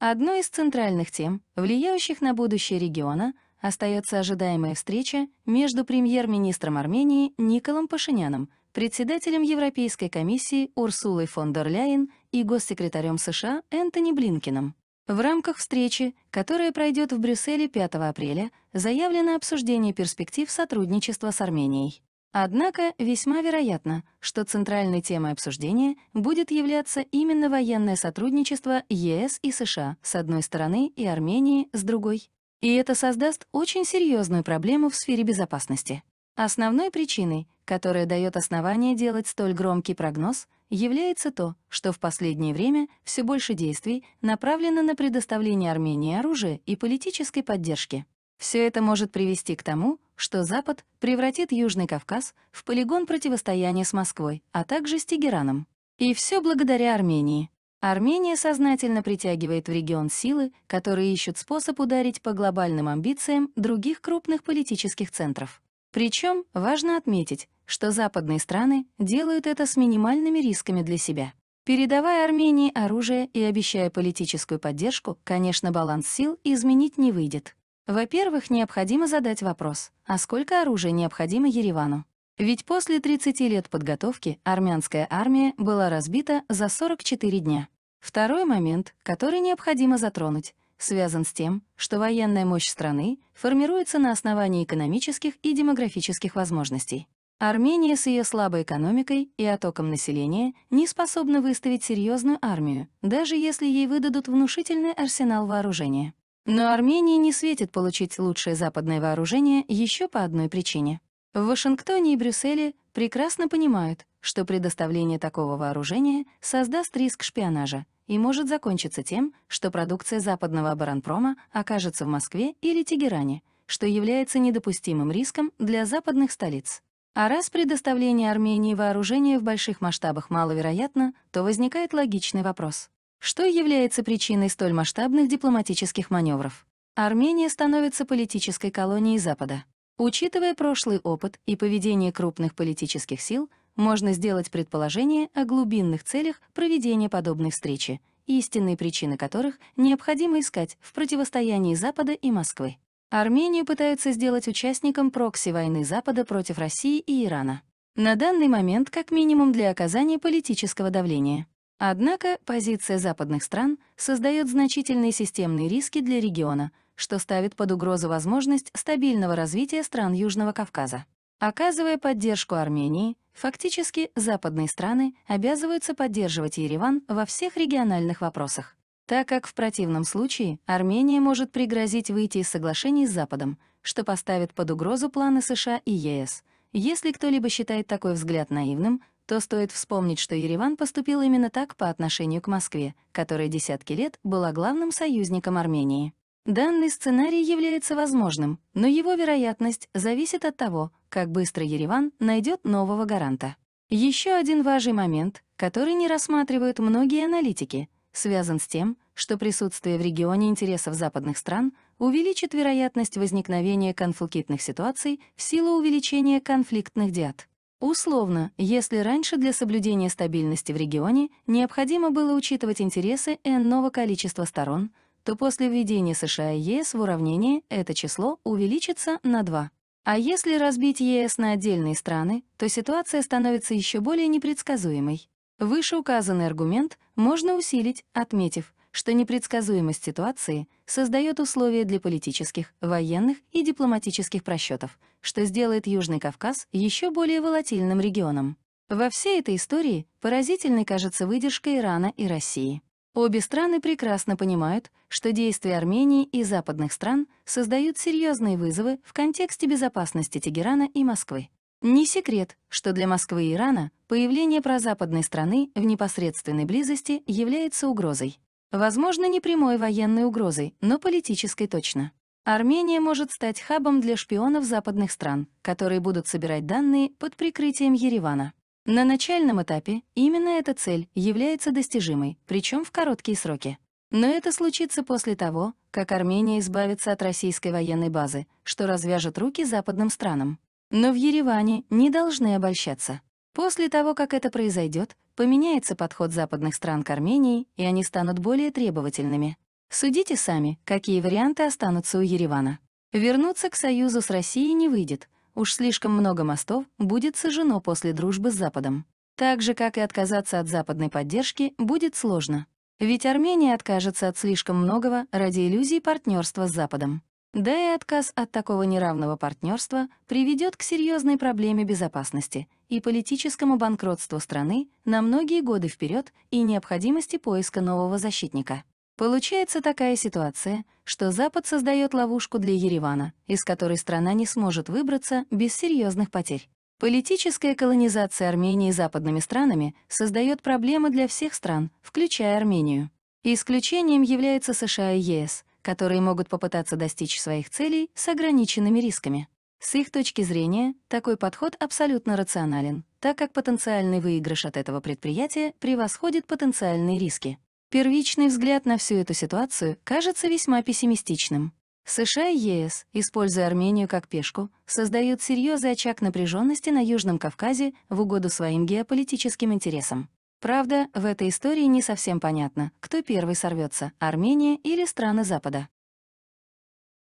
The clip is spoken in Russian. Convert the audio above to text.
Одной из центральных тем, влияющих на будущее региона, остается ожидаемая встреча между премьер-министром Армении Николом Пашиняном, председателем Европейской комиссии Урсулой фон дер Ляйен и госсекретарем США Энтони Блинкином. В рамках встречи, которая пройдет в Брюсселе 5 апреля, заявлено обсуждение перспектив сотрудничества с Арменией. Однако весьма вероятно, что центральной темой обсуждения будет являться именно военное сотрудничество ЕС и США с одной стороны и Армении с другой. И это создаст очень серьезную проблему в сфере безопасности. Основной причиной, которая дает основание делать столь громкий прогноз, является то, что в последнее время все больше действий направлено на предоставление Армении оружия и политической поддержки. Все это может привести к тому, что Запад превратит Южный Кавказ в полигон противостояния с Москвой, а также с Тегераном. И все благодаря Армении. Армения сознательно притягивает в регион силы, которые ищут способ ударить по глобальным амбициям других крупных политических центров. Причем важно отметить, что западные страны делают это с минимальными рисками для себя. Передавая Армении оружие и обещая политическую поддержку, конечно, баланс сил изменить не выйдет. Во-первых, необходимо задать вопрос, а сколько оружия необходимо Еревану? Ведь после 30 лет подготовки армянская армия была разбита за 44 дня. Второй момент, который необходимо затронуть, связан с тем, что военная мощь страны формируется на основании экономических и демографических возможностей. Армения с ее слабой экономикой и оттоком населения не способна выставить серьезную армию, даже если ей выдадут внушительный арсенал вооружения. Но Армении не светит получить лучшее западное вооружение еще по одной причине. В Вашингтоне и Брюсселе прекрасно понимают, что предоставление такого вооружения создаст риск шпионажа и может закончиться тем, что продукция западного оборонпрома окажется в Москве или Тегеране, что является недопустимым риском для западных столиц. А раз предоставление Армении вооружения в больших масштабах маловероятно, то возникает логичный вопрос что является причиной столь масштабных дипломатических маневров. Армения становится политической колонией Запада. Учитывая прошлый опыт и поведение крупных политических сил, можно сделать предположение о глубинных целях проведения подобной встречи, истинные причины которых необходимо искать в противостоянии Запада и Москвы. Армению пытаются сделать участником прокси-войны Запада против России и Ирана. На данный момент как минимум для оказания политического давления. Однако позиция западных стран создает значительные системные риски для региона, что ставит под угрозу возможность стабильного развития стран Южного Кавказа. Оказывая поддержку Армении, фактически западные страны обязываются поддерживать Ереван во всех региональных вопросах, так как в противном случае Армения может пригрозить выйти из соглашений с Западом, что поставит под угрозу планы США и ЕС. Если кто-либо считает такой взгляд наивным, то стоит вспомнить, что Ереван поступил именно так по отношению к Москве, которая десятки лет была главным союзником Армении. Данный сценарий является возможным, но его вероятность зависит от того, как быстро Ереван найдет нового гаранта. Еще один важный момент, который не рассматривают многие аналитики, связан с тем, что присутствие в регионе интересов западных стран увеличит вероятность возникновения конфликтных ситуаций в силу увеличения конфликтных диад. Условно, если раньше для соблюдения стабильности в регионе необходимо было учитывать интересы n энного количества сторон, то после введения США и ЕС в уравнение это число увеличится на 2. А если разбить ЕС на отдельные страны, то ситуация становится еще более непредсказуемой. Вышеуказанный аргумент можно усилить, отметив, что непредсказуемость ситуации создает условия для политических, военных и дипломатических просчетов, что сделает Южный Кавказ еще более волатильным регионом. Во всей этой истории поразительной кажется выдержка Ирана и России. Обе страны прекрасно понимают, что действия Армении и западных стран создают серьезные вызовы в контексте безопасности Тегерана и Москвы. Не секрет, что для Москвы и Ирана появление прозападной страны в непосредственной близости является угрозой. Возможно, не прямой военной угрозой, но политической точно. Армения может стать хабом для шпионов западных стран, которые будут собирать данные под прикрытием Еревана. На начальном этапе именно эта цель является достижимой, причем в короткие сроки. Но это случится после того, как Армения избавится от российской военной базы, что развяжет руки западным странам. Но в Ереване не должны обольщаться. После того, как это произойдет, поменяется подход западных стран к Армении, и они станут более требовательными. Судите сами, какие варианты останутся у Еревана. Вернуться к союзу с Россией не выйдет. Уж слишком много мостов будет сожжено после дружбы с Западом. Так же, как и отказаться от западной поддержки, будет сложно. Ведь Армения откажется от слишком многого ради иллюзии партнерства с Западом. Да и отказ от такого неравного партнерства приведет к серьезной проблеме безопасности — и политическому банкротству страны на многие годы вперед и необходимости поиска нового защитника. Получается такая ситуация, что Запад создает ловушку для Еревана, из которой страна не сможет выбраться без серьезных потерь. Политическая колонизация Армении западными странами создает проблемы для всех стран, включая Армению. Исключением являются США и ЕС, которые могут попытаться достичь своих целей с ограниченными рисками. С их точки зрения, такой подход абсолютно рационален, так как потенциальный выигрыш от этого предприятия превосходит потенциальные риски. Первичный взгляд на всю эту ситуацию кажется весьма пессимистичным. США и ЕС, используя Армению как пешку, создают серьезный очаг напряженности на Южном Кавказе в угоду своим геополитическим интересам. Правда, в этой истории не совсем понятно, кто первый сорвется, Армения или страны Запада.